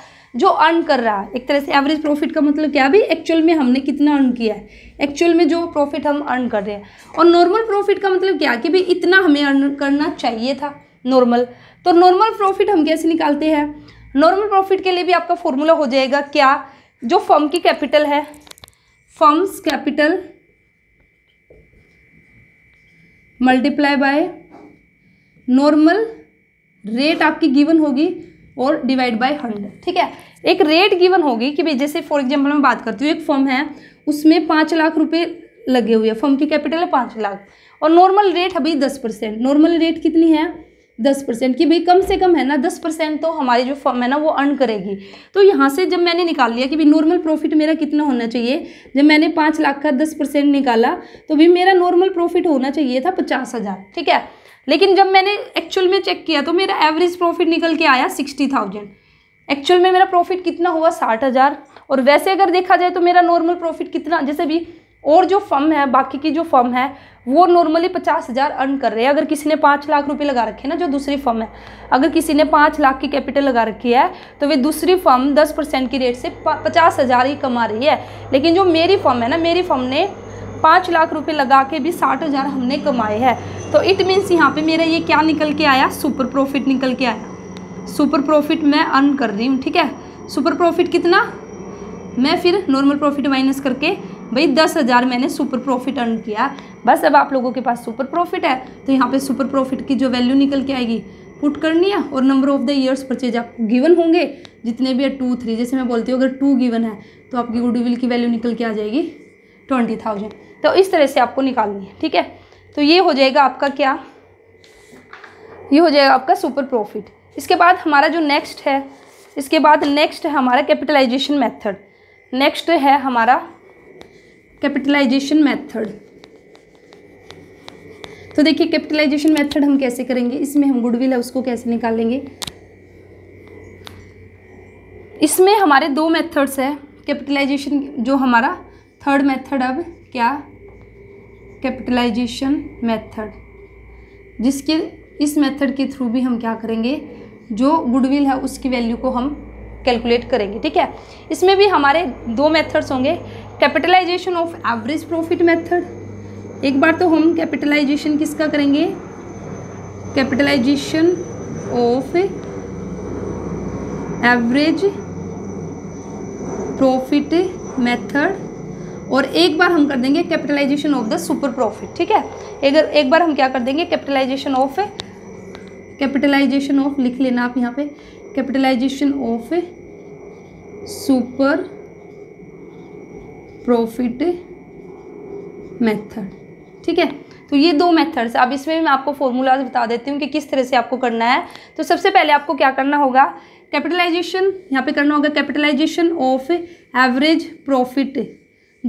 जो अर्न कर रहा है एक तरह से एवरेज प्रॉफिट का मतलब क्या अभी एक्चुअल में हमने कितना अर्न किया है एक्चुअल में जो प्रॉफिट हम अर्न कर रहे हैं और नॉर्मल प्रॉफिट का मतलब क्या कि भाई इतना हमें अर्न करना चाहिए था नॉर्मल तो नॉर्मल प्रॉफिट हम कैसे निकालते हैं नॉर्मल प्रॉफिट के लिए भी आपका फॉर्मूला हो जाएगा क्या जो फर्म की कैपिटल है firm's capital multiply by normal rate आपकी गिवन होगी और डिवाइड बाय हंड्रेड ठीक है एक रेट गिवन होगी कि भाई जैसे फॉर एग्जांपल मैं बात करती हूँ एक फर्म है उसमें पाँच लाख रुपए लगे हुए हैं फर्म की कैपिटल है पाँच लाख और नॉर्मल रेट अभी दस परसेंट नॉर्मल रेट कितनी है दस परसेंट कि भाई कम से कम है ना दस परसेंट तो हमारी जो फॉर्म है ना वो अर्न करेगी तो यहाँ से जब मैंने निकाल लिया कि भाई नॉर्मल प्रॉफिट मेरा कितना होना चाहिए जब मैंने पाँच लाख का दस परसेंट निकाला तो भी मेरा नॉर्मल प्रॉफिट होना चाहिए था पचास हज़ार ठीक है लेकिन जब मैंने एक्चुअल में चेक किया तो मेरा एवरेज प्रॉफिट निकल के आया सिक्सटी थाउजेंड एक्चुअल में मेरा प्रॉफिट कितना हुआ साठ हज़ार और वैसे अगर देखा जाए तो मेरा नॉर्मल प्रॉफिट कितना जैसे भी और जो फर्म है बाकी की जो फर्म है वो नॉर्मली पचास हज़ार अर्न कर रहे हैं अगर किसी ने पाँच लाख रुपए लगा रखे हैं ना जो दूसरी फर्म है अगर किसी ने पाँच लाख की कैपिटल लगा रखी है तो वे दूसरी फर्म दस परसेंट की रेट से पचास हज़ार ही कमा रही है लेकिन जो मेरी फर्म है ना मेरी फर्म ने पाँच लाख रुपए लगा के भी साठ हज़ार हमने कमाए हैं तो इट मीन्स यहाँ पर मेरा ये क्या निकल के आया सुपर प्रॉफिट निकल के आया सुपर प्रॉफिट मैं अर्न कर रही हूँ ठीक है सुपर प्रॉफिट कितना मैं फिर नॉर्मल प्रॉफिट माइनस करके भाई दस हज़ार मैंने सुपर प्रॉफिट अर्न किया बस अब आप लोगों के पास सुपर प्रॉफिट है तो यहाँ पे सुपर प्रॉफिट की जो वैल्यू निकल के आएगी पुट करनी है और number of the years purchase आपको गिवन होंगे जितने भी है टू थ्री जैसे मैं बोलती हूँ अगर टू गिवन है तो आपकी गुडविल की वैल्यू निकल के आ जाएगी ट्वेंटी थाउजेंड तो इस तरह से आपको निकालनी है ठीक है तो ये हो जाएगा आपका क्या ये हो जाएगा आपका सुपर प्रॉफिट इसके बाद हमारा जो नेक्स्ट है इसके बाद नेक्स्ट है हमारा कैपिटलाइजेशन मेथड नेक्स्ट है हमारा कैपिटलाइजेशन मेथड तो देखिए कैपिटलाइजेशन मेथड हम कैसे करेंगे इसमें हम गुडविल है उसको कैसे निकालेंगे इसमें हमारे दो मेथड्स है कैपिटलाइजेशन जो हमारा थर्ड मेथड अब क्या कैपिटलाइजेशन मेथड जिसके इस मेथड के थ्रू भी हम क्या करेंगे जो गुडविल है उसकी वैल्यू को हम कैलकुलेट करेंगे ठीक है इसमें भी हमारे दो मेथड्स होंगे capitalisation of average profit method एक बार तो हम कैपिटलाइजेशन किसका करेंगे capitalisation of average profit method और एक बार हम कर देंगे capitalisation of the super profit ठीक है अगर एक बार हम क्या कर देंगे कैपिटलाइजेशन ऑफ कैपिटलाइजेशन ऑफ लिख लेना आप यहाँ पे capitalisation of super profit method ठीक है तो ये दो मेथड्स अब इसमें मैं आपको फॉर्मूलाज बता देती हूँ कि किस तरह से आपको करना है तो सबसे पहले आपको क्या करना होगा कैपिटलाइजेशन यहाँ पे करना होगा कैपिटलाइजेशन ऑफ एवरेज प्रॉफिट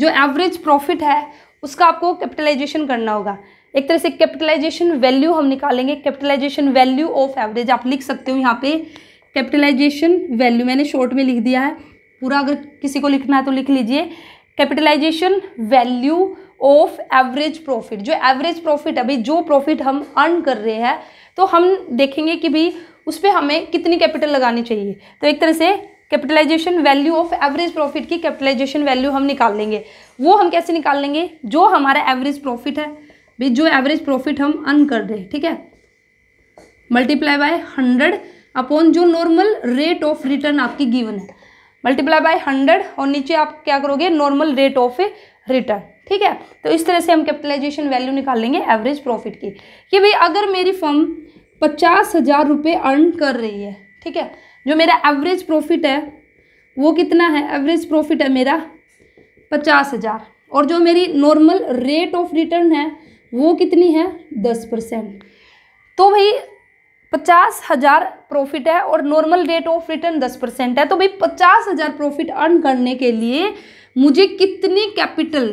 जो एवरेज प्रॉफिट है उसका आपको कैपिटलाइजेशन करना होगा एक तरह से कैपिटलाइजेशन वैल्यू हम निकालेंगे कैपिटलाइजेशन वैल्यू ऑफ एवरेज आप लिख सकते हो यहाँ पे कैपिटलाइजेशन वैल्यू मैंने शॉर्ट में लिख दिया है पूरा अगर किसी को लिखना है तो लिख लीजिए capitalisation value of average profit जो एवरेज प्रॉफिट अभी जो प्रॉफिट हम अर्न कर रहे हैं तो हम देखेंगे कि भाई उस पर हमें कितनी कैपिटल लगानी चाहिए तो एक तरह से capitalisation value of average profit की कैपिटलाइजेशन वैल्यू हम निकाल लेंगे वो हम कैसे निकाल लेंगे जो हमारा एवरेज प्रॉफिट है भाई जो एवरेज प्रॉफिट हम अर्न कर रहे हैं ठीक है मल्टीप्लाई बाय हंड्रेड अपॉन जो नॉर्मल रेट ऑफ रिटर्न आपकी गिवन है मल्टीप्लाई बाय हंड्रेड और नीचे आप क्या करोगे नॉर्मल रेट ऑफ रिटर्न ठीक है तो इस तरह से हम कैपिटलाइजेशन वैल्यू निकाल लेंगे एवरेज प्रॉफिट की कि भाई अगर मेरी फर्म पचास हज़ार रुपये अर्न कर रही है ठीक है जो मेरा एवरेज प्रॉफिट है वो कितना है एवरेज प्रॉफिट है मेरा पचास हज़ार और जो मेरी नॉर्मल रेट ऑफ रिटर्न है वो कितनी है दस परसेंट तो भाई पचास हज़ार प्रॉफिट है और नॉर्मल रेट ऑफ रिटर्न दस परसेंट है तो भाई पचास हज़ार प्रॉफिट अर्न करने के लिए मुझे कितनी कैपिटल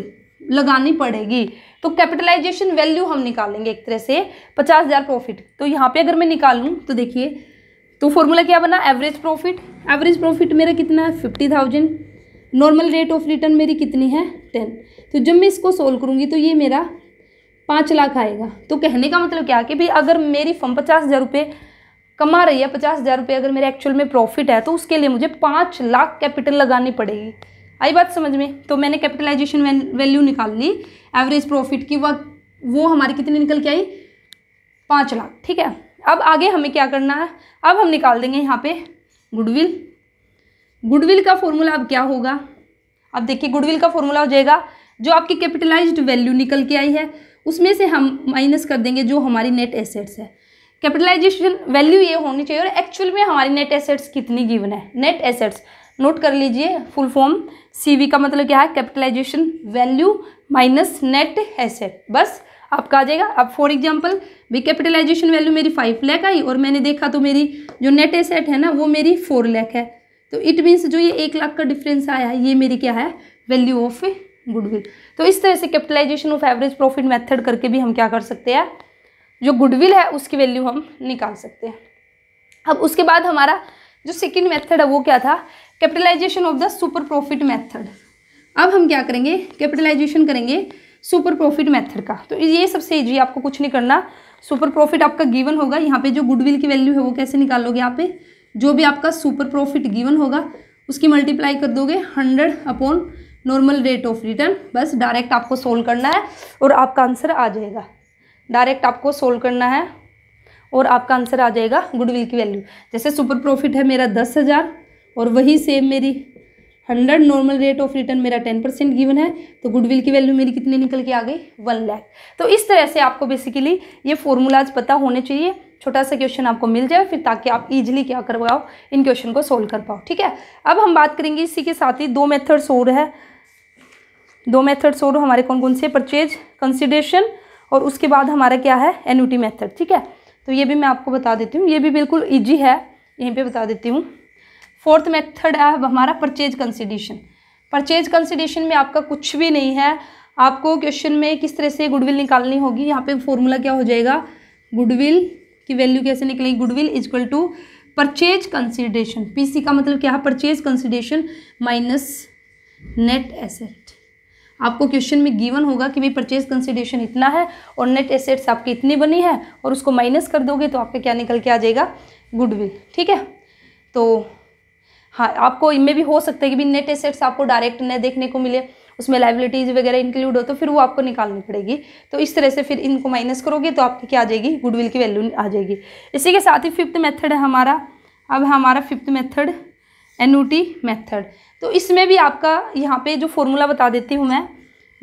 लगानी पड़ेगी तो कैपिटलाइजेशन वैल्यू हम निकालेंगे एक तरह से पचास हज़ार प्रॉफिट तो यहाँ पे अगर मैं निकालूँ तो देखिए तो फॉर्मूला क्या बना एवरेज प्रॉफिट एवरेज प्रॉफिट मेरा कितना है fifty thousand normal rate of return मेरी कितनी है टेन तो जब मैं इसको सोल्व करूँगी तो ये मेरा पाँच लाख आएगा तो कहने का मतलब क्या कि भाई अगर मेरी फर्म पचास हज़ार रुपये कमा रही है पचास हज़ार रुपये अगर मेरे एक्चुअल में प्रॉफिट है तो उसके लिए मुझे पाँच लाख कैपिटल लगानी पड़ेगी आई बात समझ में तो मैंने कैपिटलाइजेशन वैल्यू निकाल ली एवरेज प्रॉफिट की वह वो हमारी कितनी निकल के आई पाँच लाख ठीक है अब आगे हमें क्या करना है अब हम निकाल देंगे यहाँ पे गुडविल गुडविल का फॉर्मूला अब क्या होगा अब देखिए गुडविल का फॉर्मूला हो जाएगा जो आपकी कैपिटलाइज्ड वैल्यू निकल के आई है उसमें से हम माइनस कर देंगे जो हमारी नेट एसेट्स है कैपिटलाइजेशन वैल्यू ये होनी चाहिए और एक्चुअल में हमारी नेट एसेट्स कितनी गिवन है नेट एसेट्स नोट कर लीजिए फुल फॉर्म सीवी का मतलब क्या है capitalisation value minus net asset बस आपका आ जाएगा अब फॉर एग्जाम्पल भी कैपिटलाइजेशन वैल्यू मेरी फाइव लैख आई और मैंने देखा तो मेरी जो नेट एसेट है ना वो मेरी फोर लैख है तो इट मीन्स जो ये एक लाख का डिफरेंस आया ये मेरी क्या है वैल्यू ऑफ गुडविल तो इस तरह से capitalisation of average profit method करके भी हम क्या कर सकते हैं जो गुडविल है उसकी वैल्यू हम निकाल सकते हैं अब उसके बाद हमारा जो सेकेंड मेथड है वो क्या था capitalisation of the super profit method अब हम क्या करेंगे कैपिटलाइजेशन करेंगे सुपर प्रॉफिट मेथड का तो ये सबसे ईजी आपको कुछ नहीं करना सुपर प्रॉफिट आपका गिवन होगा यहाँ पे जो गुडविल की वैल्यू है वो कैसे निकालोगे यहाँ पे जो भी आपका सुपर प्रॉफिट गिवन होगा उसकी मल्टीप्लाई कर दोगे hundred upon normal rate of return बस डायरेक्ट आपको सोल्व करना है और आपका आंसर आ जाएगा डायरेक्ट आपको सोल्व करना है और आपका आंसर आ जाएगा गुडविल की वैल्यू जैसे सुपर प्रॉफिट है मेरा दस हज़ार और वही सेम मेरी hundred normal rate of return मेरा टेन परसेंट गिवन है तो गुडविल की वैल्यू मेरी कितनी निकल के आ गई वन लैख तो इस तरह से आपको बेसिकली ये फॉर्मूलाज पता होने चाहिए छोटा सा क्वेश्चन आपको मिल जाए फिर ताकि आप इजीली क्या करवाओ इन क्वेश्चन को सोल्व कर पाओ ठीक है अब हम बात करेंगे इसी के साथ ही दो मेथड्स और है दो मेथड्स और हमारे कौन कौन से परचेज कंसिडरेशन और उसके बाद हमारा क्या है एन्यूटी मेथड ठीक है तो ये भी मैं आपको बता देती हूँ ये भी बिल्कुल ईजी है यहीं पर बता देती हूँ फोर्थ मेथड है हमारा परचेज कंसिडेशन परचेज कंसिडेशन में आपका कुछ भी नहीं है आपको क्वेश्चन में किस तरह से गुडविल निकालनी होगी यहाँ पे फॉर्मूला क्या हो जाएगा गुडविल की वैल्यू कैसे निकलेगी goodwill equal to purchase consideration PC का मतलब क्या है purchase consideration minus net asset आपको क्वेश्चन में गिवन होगा कि भाई परचेज कंसिडेशन इतना है और नेट एसेट्स आपकी इतनी बनी है और उसको माइनस कर दोगे तो आपका क्या निकल के आ जाएगा गुडविल ठीक है तो हाँ आपको इनमें भी हो सकता है कि भाई नेट एसेट्स आपको डायरेक्ट न देखने को मिले उसमें लाइबिलिटीज़ वगैरह इंक्लूड हो तो फिर वो आपको निकालनी पड़ेगी तो इस तरह से फिर इनको माइनस करोगे तो आपकी क्या आ जाएगी गुडविल की वैल्यू आ जाएगी इसी के साथ ही फिफ्थ मेथड है हमारा अब हमारा फिफ्थ मेथड एनूटी मेथड तो इसमें भी आपका यहाँ पे जो फॉर्मूला बता देती हूँ मैं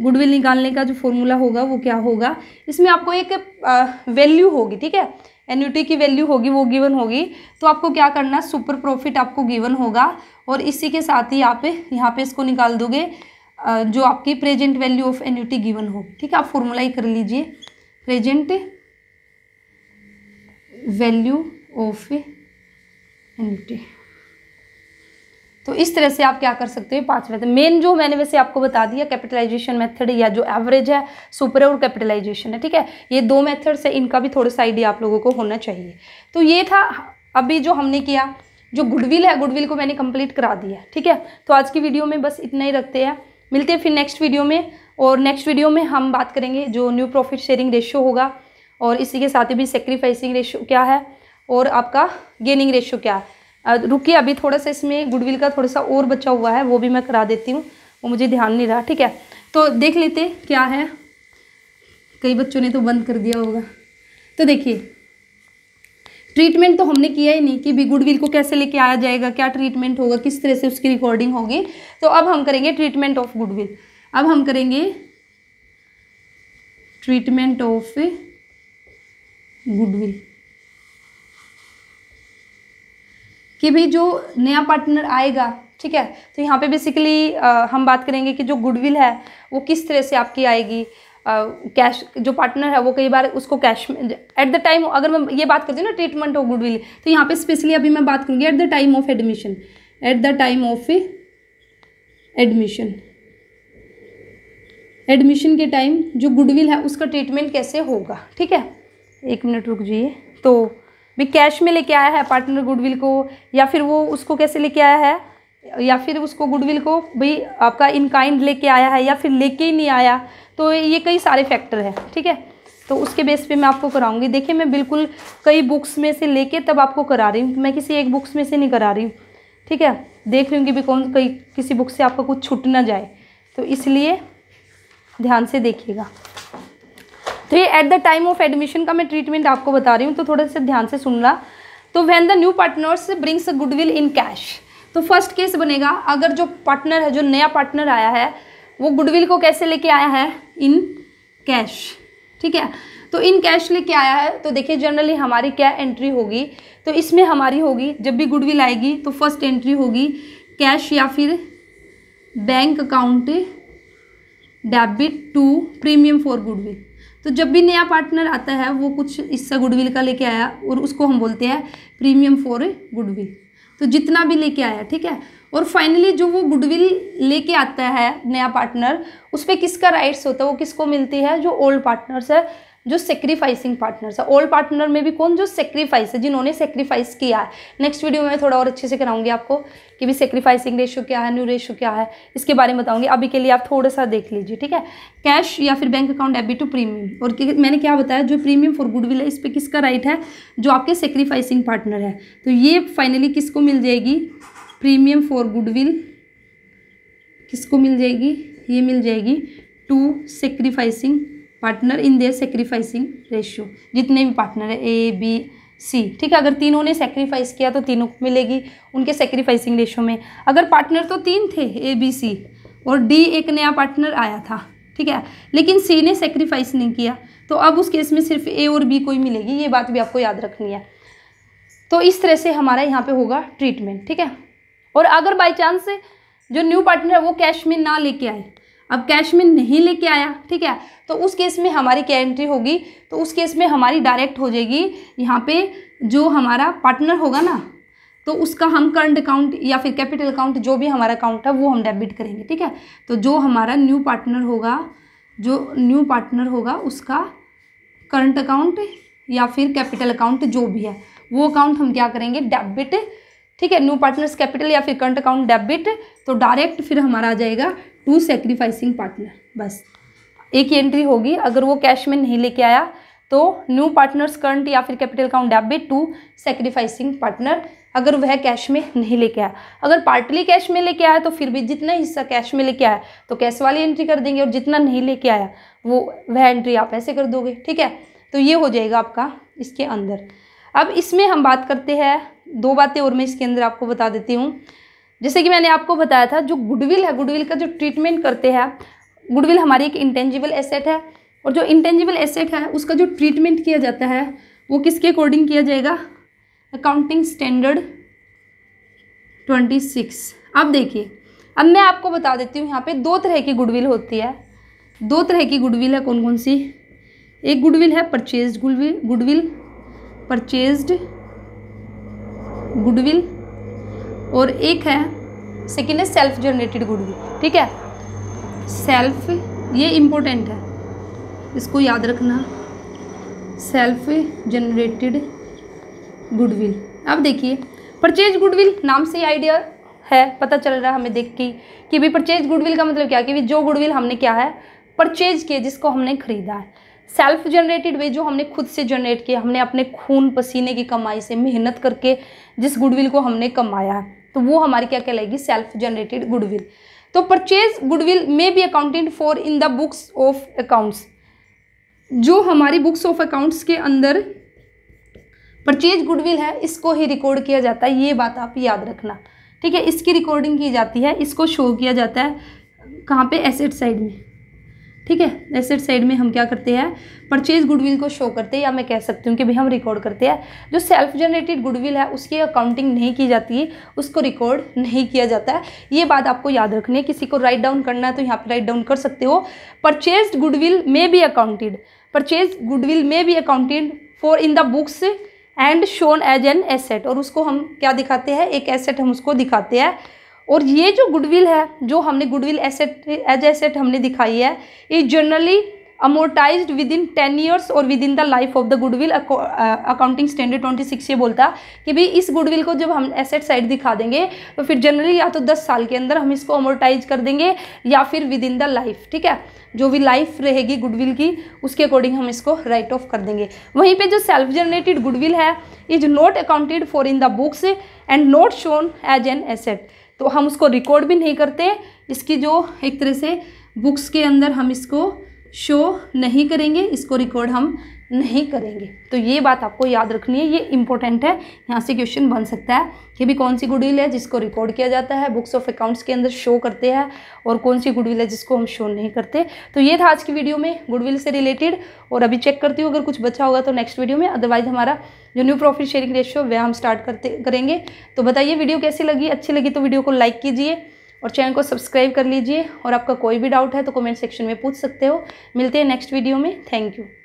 गुडविल निकालने का जो फॉर्मूला होगा वो क्या होगा इसमें आपको एक वैल्यू होगी ठीक है टी की वैल्यू होगी वो गिवन होगी तो आपको क्या करना है सुपर प्रॉफिट आपको गिवन होगा और इसी के साथ ही आप यहाँ पे इसको निकाल दोगे जो आपकी present value of T given हो ठीक है आप फॉर्मूला ही कर लीजिए प्रेजेंट वैल्यू ऑफ टी तो इस तरह से आप क्या कर सकते हो पांच मेथड मेन जो मैंने वैसे आपको बता दिया कैपिटलाइजेशन मेथड या जो एवरेज है सुपर और कैपिटलाइजेशन है ठीक है ये दो मेथड्स है इनका भी थोड़ा सा आइडिया आप लोगों को होना चाहिए तो ये था अभी जो हमने किया जो गुडविल है गुडविल को मैंने कंप्लीट करा दिया ठीक है तो आज की वीडियो में बस इतना ही रखते हैं मिलते हैं फिर नेक्स्ट वीडियो में और नेक्स्ट वीडियो में हम बात करेंगे जो न्यू प्रॉफिट शेयरिंग रेशियो होगा और इसी के साथ ही भी सेक्रीफाइसिंग रेशियो क्या है और आपका गेनिंग रेशियो क्या है रुकिए अभी थोड़ा सा इसमें गुडविल का थोड़ा सा और बचा हुआ है वो भी मैं करा देती हूँ वो मुझे ध्यान नहीं रहा ठीक है तो देख लेते क्या है कई बच्चों ने तो बंद कर दिया होगा तो देखिए ट्रीटमेंट तो हमने किया ही नहीं कि भी गुडविल को कैसे लेके आया जाएगा क्या ट्रीटमेंट होगा किस तरह से उसकी रिकॉर्डिंग होगी तो अब हम करेंगे ट्रीटमेंट ऑफ गुडविल अब हम करेंगे ट्रीटमेंट ऑफ गुडविल कि भी जो नया पार्टनर आएगा ठीक है तो यहाँ पे बेसिकली हम बात करेंगे कि जो गुडविल है वो किस तरह से आपकी आएगी कैश जो पार्टनर है वो कई बार उसको कैश एट द टाइम अगर मैं ये बात करती हूँ ना ट्रीटमेंट ऑफ गुडविल तो यहाँ पे स्पेशली अभी मैं बात करूँगी at the time of admission at the time of admission admission के टाइम जो गुडविल है उसका ट्रीटमेंट कैसे होगा ठीक है एक मिनट रुक जाइए तो भी कैश में लेके आया है पार्टनर गुडविल को या फिर वो उसको कैसे लेके आया है या फिर उसको गुडविल को भाई आपका इनकाइंड लेके आया है या फिर लेके ही नहीं आया तो ये कई सारे फैक्टर हैं ठीक है तो उसके बेस पे मैं आपको कराऊंगी देखिए मैं बिल्कुल कई बुक्स में से लेके तब आपको करा रही हूँ मैं किसी एक बुक्स में से नहीं करा रही हूँ ठीक है देख रही हूँ कि भी कौन कई किसी बुक से आपका कुछ छूट ना जाए तो इसलिए ध्यान से देखिएगा three at the time of admission का मैं ट्रीटमेंट आपको बता रही हूँ तो थोड़ा सा ध्यान से सुनना तो when the new partners brings goodwill in cash तो फर्स्ट केस बनेगा अगर जो पार्टनर है जो नया पार्टनर आया है वो गुडविल को कैसे लेके आया है इन कैश ठीक है तो इन कैश लेके आया है तो देखिए जनरली हमारी क्या एंट्री होगी तो इसमें हमारी होगी जब भी गुडविल आएगी तो फर्स्ट एंट्री होगी कैश या फिर bank account debit to premium for goodwill तो जब भी नया पार्टनर आता है वो कुछ हिस्सा गुडविल का लेके आया और उसको हम बोलते हैं प्रीमियम फॉर गुडविल तो जितना भी लेके आया ठीक है और फाइनली जो वो गुडविल लेके आता है नया पार्टनर उस पर किसका राइट्स होता है वो किसको मिलती है जो ओल्ड पार्टनर्स है जो सेक्रीफाइसिंग पार्टनर्स है ओल्ड पार्टनर में भी कौन जो सेक्रीफाइस है जिन्होंने सेक्रीफाइस किया है नेक्स्ट वीडियो में थोड़ा और अच्छे से कराऊंगी आपको कि भी सेक्रीफाइसिंग रेशो क्या है न्यू रेशो क्या है इसके बारे में बताऊंगी अभी के लिए आप थोड़ा सा देख लीजिए ठीक है कैश या फिर bank account debit to premium और मैंने क्या बताया जो प्रीमियम फॉर गुडविल है इस पर किसका राइट है जो आपके सेक्रीफाइसिंग पार्टनर है तो ये फाइनली किसको मिल जाएगी प्रीमियम फॉर गुडविल किसको मिल जाएगी ये मिल जाएगी to sacrificing partner in their sacrificing ratio जितने भी पार्टनर है ए बी सी ठीक है अगर तीनों ने सेक्रीफाइस किया तो तीनों को मिलेगी उनके सेक्रीफाइसिंग रेशो में अगर पार्टनर तो तीन थे ए बी सी और डी एक नया पार्टनर आया था ठीक है लेकिन सी ने सेक्रीफाइस नहीं किया तो अब उस केस में सिर्फ ए और बी को ही मिलेगी ये बात भी आपको याद रखनी है तो इस तरह से हमारा यहाँ पे होगा ट्रीटमेंट ठीक है और अगर बाई चांस जो न्यू पार्टनर है वो कैश में ना लेके आए अब कैश में नहीं लेके आया ठीक है तो उस केस में हमारी क्या एंट्री होगी तो उस केस में हमारी डायरेक्ट हो जाएगी यहाँ पे जो हमारा पार्टनर होगा ना तो उसका हम करंट अकाउंट या फिर कैपिटल अकाउंट जो भी हमारा अकाउंट है वो हम डेबिट करेंगे ठीक है तो जो हमारा न्यू पार्टनर होगा जो न्यू पार्टनर होगा उसका करंट अकाउंट या फिर कैपिटल अकाउंट जो भी है वो अकाउंट हम क्या करेंगे डेबिट ठीक है न्यू पार्टनर्स कैपिटल या फिर करंट अकाउंट डेबिट तो डायरेक्ट फिर हमारा आ जाएगा टू सेक्रीफाइसिंग पार्टनर बस एक ही एंट्री होगी अगर वो कैश में नहीं लेके आया तो न्यू पार्टनर्स करंट या फिर capital account debit to sacrificing partner अगर वह कैश में नहीं लेके आया अगर पार्टली कैश में लेके आया तो फिर भी जितना हिस्सा कैश में लेके आया तो कैश वाली एंट्री कर देंगे और जितना नहीं लेके आया वो वह एंट्री आप ऐसे कर दोगे ठीक है तो ये हो जाएगा आपका इसके अंदर अब इसमें हम बात करते हैं दो बातें और मैं इसके अंदर आपको बता देती हूँ जैसे कि मैंने आपको बताया था जो गुडविल है गुडविल का जो ट्रीटमेंट करते हैं गुडविल हमारी एक इंटेंजिबल एसेट है और जो इंटेंजिबल एसेट है उसका जो ट्रीटमेंट किया जाता है वो किसके अकॉर्डिंग किया जाएगा अकाउंटिंग स्टैंडर्ड ट्वेंटी सिक्स अब देखिए अब मैं आपको बता देती हूँ यहाँ पे दो तरह की गुडविल होती है दो तरह की गुडविल है कौन कौन सी एक गुडविल है purchase goodwill goodwill purchased goodwill और एक है सेकेंड है सेल्फ जनरेटेड गुडविल ठीक है सेल्फ ये इम्पोर्टेंट है इसको याद रखना सेल्फ जनरेटेड गुडविल अब देखिए परचेज गुडविल नाम से आइडिया है पता चल रहा है हमें देख के कि भाई परचेज गुडविल का मतलब क्या कि जो गुडविल हमने क्या है परचेज किए जिसको हमने खरीदा है सेल्फ जनरेटेड वे जो हमने खुद से जनरेट किया हमने अपने खून पसीने की कमाई से मेहनत करके जिस गुडविल को हमने कमाया तो वो हमारी क्या कहलाएगी सेल्फ जनरेटेड गुडविल तो purchase goodwill may be accounted for in the books of accounts जो हमारी बुक्स ऑफ अकाउंट्स के अंदर परचेज गुडविल है इसको ही रिकॉर्ड किया जाता है ये बात आप याद रखना ठीक है इसकी रिकॉर्डिंग की जाती है इसको शो किया जाता है कहाँ पे एसेट साइड में ठीक है एसेट साइड में हम क्या करते हैं परचेज गुडविल को शो करते हैं या मैं कह सकती हूँ कि भाई हम रिकॉर्ड करते हैं जो सेल्फ जनरेटेड गुडविल है उसकी अकाउंटिंग नहीं की जाती है उसको रिकॉर्ड नहीं किया जाता है ये बात आपको याद रखनी है किसी को राइट डाउन करना है तो यहाँ पर राइट डाउन कर सकते हो परचेज गुडविल में भी अकाउंटेड परचेज गुडविल में भी accounted for in the books and shown as an asset और उसको हम क्या दिखाते हैं एक एसेट हम उसको दिखाते हैं और ये जो गुडविल है जो हमने गुडविल एसेट एज एसेट हमने दिखाई है is generally amortise within ten years और within the life of the goodwill accounting standard twenty six ये बोलता कि भाई इस गुडविल को जब हम एसेट साइड दिखा देंगे तो फिर जनरली या तो दस साल के अंदर हम इसको अमोर्टाइज कर देंगे या फिर विद इन द लाइफ ठीक है जो भी लाइफ रहेगी गुडविल की उसके अकॉर्डिंग हम इसको राइट ऑफ कर देंगे वहीं पे जो सेल्फ जनरेटेड गुडविल है is not accounted for in the books and not shown as an asset तो हम उसको रिकॉर्ड भी नहीं करते इसकी जो एक तरह से बुक्स के अंदर हम इसको शो नहीं करेंगे इसको रिकॉर्ड हम नहीं करेंगे तो ये बात आपको याद रखनी है ये इंपॉर्टेंट है यहाँ से क्वेश्चन बन सकता है कि भी कौन सी गुडविल है जिसको रिकॉर्ड किया जाता है बुक्स ऑफ अकाउंट्स के अंदर शो करते हैं और कौन सी गुडविल है जिसको हम शो नहीं करते तो ये था आज की वीडियो में गुडविल से रिलेटेड और अभी चेक करती हूँ अगर कुछ बचा होगा तो नेक्स्ट वीडियो में अदरवाइज हमारा जो न्यू प्रॉफिट शेयरिंग रेशियो वह हम स्टार्ट करते करेंगे तो बताइए वीडियो कैसी लगी अच्छी लगी तो वीडियो को लाइक कीजिए और चैनल को सब्सक्राइब कर लीजिए और आपका कोई भी डाउट है तो कमेंट सेक्शन में पूछ सकते हो मिलते हैं नेक्स्ट वीडियो में थैंक यू